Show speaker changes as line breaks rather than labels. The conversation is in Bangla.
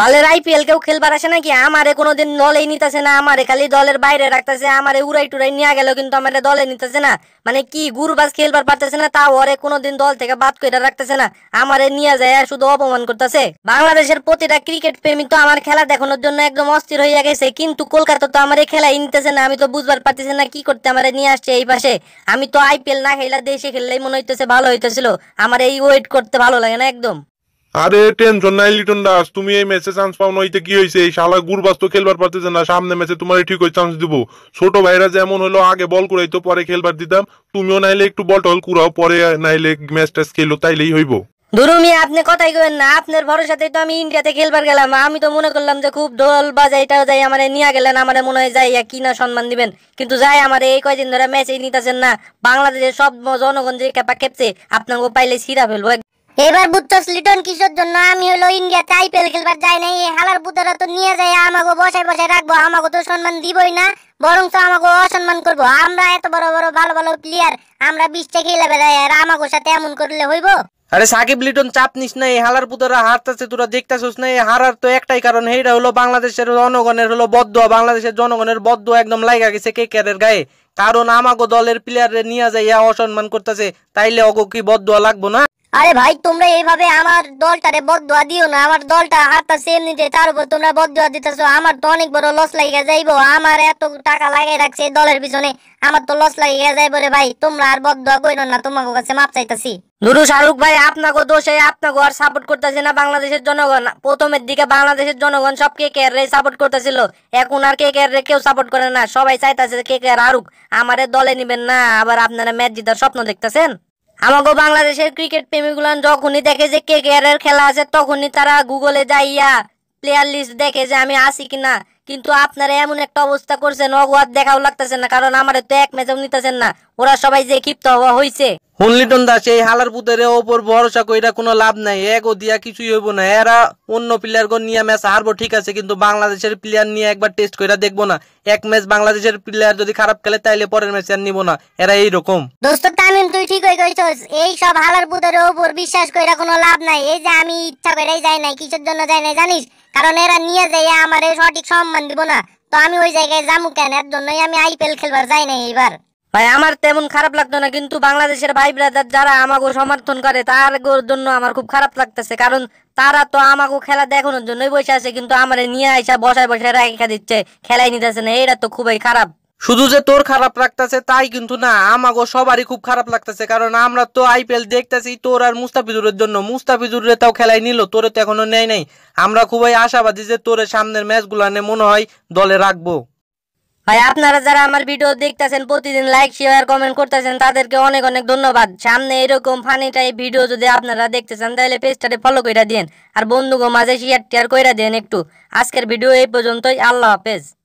মালের আইপিএল কেউ খেলবার আসে নাকি আমারে কোনোদিন দলেই নিতেছে না আমারে খালি দলের বাইরে রাখতেছে আমারে উড়াই টুড়াই নিয়ে গেল কিন্তু আমারে দলে নিতেছে না মানে কি গুরুবাস খেলবার পারতেছে না তাও ওরে কোনোদিন দল থেকে বাদ করে রাখতেছে না আমারে নিয়ে যায় আর শুধু অপমান করতেছে বাংলাদেশের প্রতিটা ক্রিকেট প্রেমী তো আমার খেলা দেখানোর জন্য একদম অস্থির হয়ে গেছে কিন্তু কলকাতা তো আমার এই খেলাই নিতেছে না আমি তো বুঝবার পারতেছি না কি করতে আমারে নিয়ে আসছে এই পাশে আমি তো আইপিএল না খেলা দেশে খেললেই মনে হইতেছে ভালো হইতেছিল আমার এই ওয়েট করতে ভালো লাগে না একদম
আরে টেনশন নাই লিটন দাস তুমি এই ম্যাচে চান্স পাও না হইতে কি হয়েছে এই শালা গুরবাস তো খেলবার পারতেছে না সামনে ম্যাচে তোমার ঠিক হয়ে চান্স দিব ছোট ভাইরা যেমন হলো আগে বল তো পরে খেলবার দিতাম তুমিও নাইলে একটু বল টল কুড়াও পরে নাইলে ম্যাচ ট্যাচ খেলো তাইলেই হইব
আপনি কথাই কবেন না আপনার ভরসাতে তো আমি ইন্ডিয়াতে খেলবার গেলাম আমি তো মনে করলাম যে খুব ঢোল যাই আমার নিয়ে গেলেন আমার মনে হয় যাই কি না সম্মান দিবেন কিন্তু যাই আমার এই কয়দিন ধরে ম্যাচেই নিতেছেন না বাংলাদেশের সব জনগণ যে কেপা খেপছে আপনাকে পাইলে সিরা ফেলবো এবার বুঝছস লিটন কিশোর জন্য আমি হলো ইন্ডিয়াতে আইপিএল খেলবার
যাই নাই এই হালার বুতারা তো নিয়ে যায় আমাকে বসায় বসায় রাখবো আমাকে তো সম্মান দিবই না বরং তো আমাকে অসম্মান করবো আমরা এত বড় বড় ভালো ভালো প্লেয়ার আমরা বিশটা খেলে বেড়াই আর আমাকে সাথে এমন করলে হইব
আরে সাকিব লিটন চাপ নিস না এই হালার পুতরা হারতেছে তোরা দেখতেছিস না এই হারার তো একটাই কারণ এইটা হলো বাংলাদেশের জনগণের হলো বদ্ধ বাংলাদেশের জনগণের বদ্ধ একদম লাইগা গেছে কে কেয়ারের গায়ে কারণ আমাগো দলের প্লেয়ারে নিয়ে যাইয়া অসম্মান করতেছে তাইলে অগো কি বদুয়া লাগবো না আরে ভাই তোমরা এইভাবে আমার দলটারে বদুয়া দিও না আমার দলটা হারতাছে
এমনিতে তার উপর তোমরা বদুয়া দিতেছো আমার তো অনেক বড় লস লাগিয়ে যাইবো আমার এত টাকা লাগাই রাখছে দলের পিছনে আমার তো লস লাগিয়ে যাইবো রে ভাই তোমরা আর বদুয়া কইরো না তোমাকে কাছে মাপ চাইতাছি
নুরু শাহরুখ ভাই আপনাকে দোষে আপনাকে আর সাপোর্ট করতেছে না বাংলাদেশের জনগণ প্রথমের দিকে বাংলাদেশের জনগণ সব কে কে রে সাপোর্ট করতেছিল এখন আর কে কে রে কেউ সাপোর্ট করে না সবাই চাইতেছে কে কে আরুক আমারে দলে নিবেন না আবার আপনারা ম্যাচ জিতার স্বপ্ন দেখতেছেন আমাকে বাংলাদেশের ক্রিকেট প্রেমীগুলো যখনই দেখে যে কে কে এর খেলা আছে তখনই তারা গুগলে যাইয়া প্লেয়ার লিস্ট দেখে যে আমি আসি কিনা কিন্তু আপনারা এমন একটা অবস্থা করছেন অগোয়ার দেখাও লাগতেছে না কারণ আমারে তো এক ম্যাচও নিতেছেন না ওরা সবাই যে ক্ষিপ্ত হওয়া হয়েছে
হুনলিটন দাস এই হালার পুতের ওপর ভরসা কইরা কোনো লাভ নাই ও দিয়া কিছুই হইব না এরা অন্য প্লেয়ারগণ নিয়ে ম্যাচ হারবো ঠিক আছে কিন্তু বাংলাদেশের প্লেয়ার নিয়ে একবার টেস্ট কইরা দেখবো না এক ম্যাচ বাংলাদেশের প্লেয়ার যদি খারাপ খেলে তাইলে পরের ম্যাচ আর নিব না এরা এই রকম
দোস্ত তামিম তুই ঠিকই কইছস এই সব হালার পুতের ওপর বিশ্বাস কইরা কোনো লাভ নাই এই যে আমি ইচ্ছা কইরাই যাই নাই কিসের জন্য যাই নাই জানিস কারণ এরা নিয়ে যাইয়া আমারে সঠিক সম্মান দিব না তো আমি ওই জায়গায় জামু কেন এর জন্যই আমি
আইপিএল খেলবার যাই নাই এবার ভাই আমার তেমন খারাপ লাগতো না কিন্তু বাংলাদেশের ভাই ব্রাদার যারা আমাকে সমর্থন করে তার জন্য আমার খুব খারাপ লাগতেছে কারণ তারা তো আমাকে খেলা দেখানোর জন্যই
বসে আছে কিন্তু আমার নিয়ে আইসা
বসায় বসায় রেখা দিচ্ছে খেলাই নিতেছে না এটা তো খুবই খারাপ
শুধু যে তোর খারাপ লাগতেছে তাই কিন্তু না আমাকে সবারই খুব খারাপ লাগতেছে কারণ আমরা তো আইপিএল দেখতেছি তোর আর মুস্তাফিজুরের জন্য মুস্তাফিজুরে তাও খেলাই নিল তোরে তো এখনো নেয় নাই আমরা খুবই আশাবাদী যে তোর সামনের ম্যাচগুলো মনে হয় দলে রাখবো ভাই আপনারা যারা
আমার ভিডিও দেখতেছেন প্রতিদিন লাইক শেয়ার কমেন্ট করতেছেন তাদেরকে অনেক অনেক ধন্যবাদ সামনে এরকম ফানি টাইপ ভিডিও যদি আপনারা দেখতে চান তাহলে পেজটাতে ফলো করে দিন আর বন্ধুগো মাঝে শেয়ার টেয়ার করে দিন একটু আজকের ভিডিও এই পর্যন্তই আল্লাহ হাফেজ